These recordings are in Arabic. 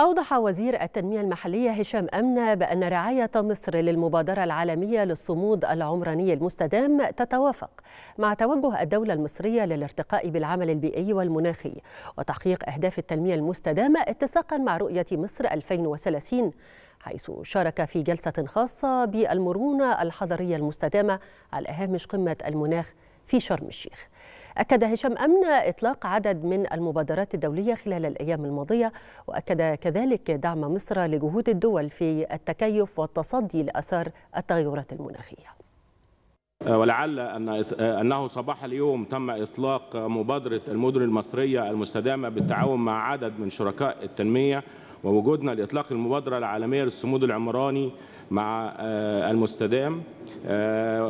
أوضح وزير التنمية المحلية هشام أمنة بأن رعاية مصر للمبادرة العالمية للصمود العمراني المستدام تتوافق مع توجه الدولة المصرية للارتقاء بالعمل البيئي والمناخي وتحقيق أهداف التنمية المستدامة اتساقا مع رؤية مصر 2030 حيث شارك في جلسة خاصة بالمرونة الحضرية المستدامة على هامش قمة المناخ في شرم الشيخ أكد هشام أمن إطلاق عدد من المبادرات الدولية خلال الأيام الماضية وأكد كذلك دعم مصر لجهود الدول في التكيف والتصدي لأثار التغيرات المناخية آه، ولعل أن آه، أنه صباح اليوم تم إطلاق مبادرة المدن المصرية المستدامة بالتعاون مع عدد من شركاء التنمية ووجودنا لإطلاق المبادرة العالمية للصمود العمراني مع آه، المستدام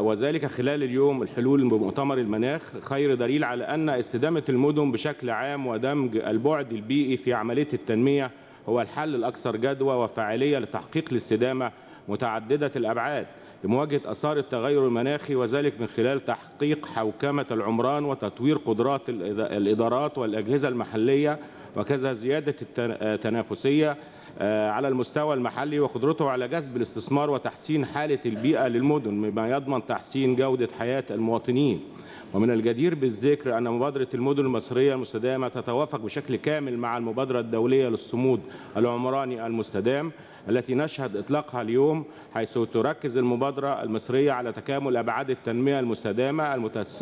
وذلك خلال اليوم الحلول بمؤتمر المناخ خير دليل على أن استدامة المدن بشكل عام ودمج البعد البيئي في عملية التنمية هو الحل الأكثر جدوى وفاعلية لتحقيق الاستدامة متعددة الأبعاد لمواجهة آثار التغير المناخي وذلك من خلال تحقيق حوكمة العمران وتطوير قدرات الإدارات والأجهزة المحلية وكذا زيادة التنافسية آه، آه، على المستوى المحلي وقدرته على جذب الاستثمار وتحسين حالة البيئة للمدن مما يضمن تحسين جودة حياة المواطنين ومن الجدير بالذكر أن مبادرة المدن المصرية المستدامة تتوافق بشكل كامل مع المبادرة الدولية للصمود العمراني المستدام التي نشهد إطلاقها اليوم اليوم حيث تركز المبادرة المصرية على تكامل أبعاد التنمية المستدامة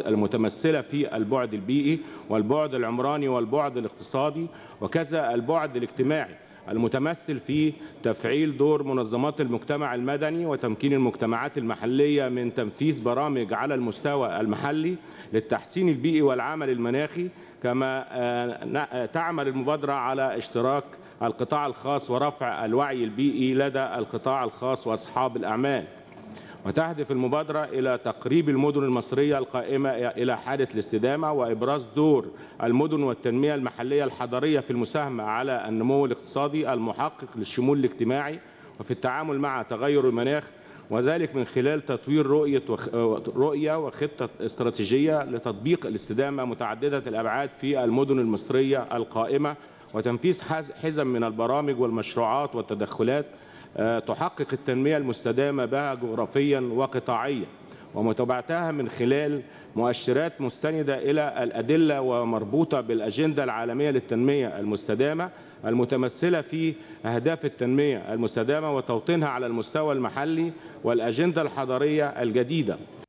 المتمثلة في البعد البيئي والبعد العمراني والبعد الاقتصادي وكذا البعد الاجتماعي المتمثل في تفعيل دور منظمات المجتمع المدني وتمكين المجتمعات المحلية من تنفيذ برامج على المستوى المحلي للتحسين البيئي والعمل المناخي كما آه، تعمل المبادرة على اشتراك القطاع الخاص ورفع الوعي البيئي لدى القطاع الخاص وأصحاب الأعمال وتهدف المبادرة إلى تقريب المدن المصرية القائمة إلى حالة الاستدامة وإبراز دور المدن والتنمية المحلية الحضرية في المساهمة على النمو الاقتصادي المحقق للشمول الاجتماعي وفي التعامل مع تغير المناخ وذلك من خلال تطوير رؤية رؤية وخطة استراتيجية لتطبيق الاستدامة متعددة الأبعاد في المدن المصرية القائمة وتنفيذ حزم من البرامج والمشروعات والتدخلات آه، تحقق التنمية المستدامة بها جغرافيا وقطاعيا ومتابعتها من خلال مؤشرات مستندة إلى الأدلة ومربوطة بالأجندة العالمية للتنمية المستدامة المتمثلة في أهداف التنمية المستدامة وتوطينها على المستوى المحلي والأجندة الحضرية الجديدة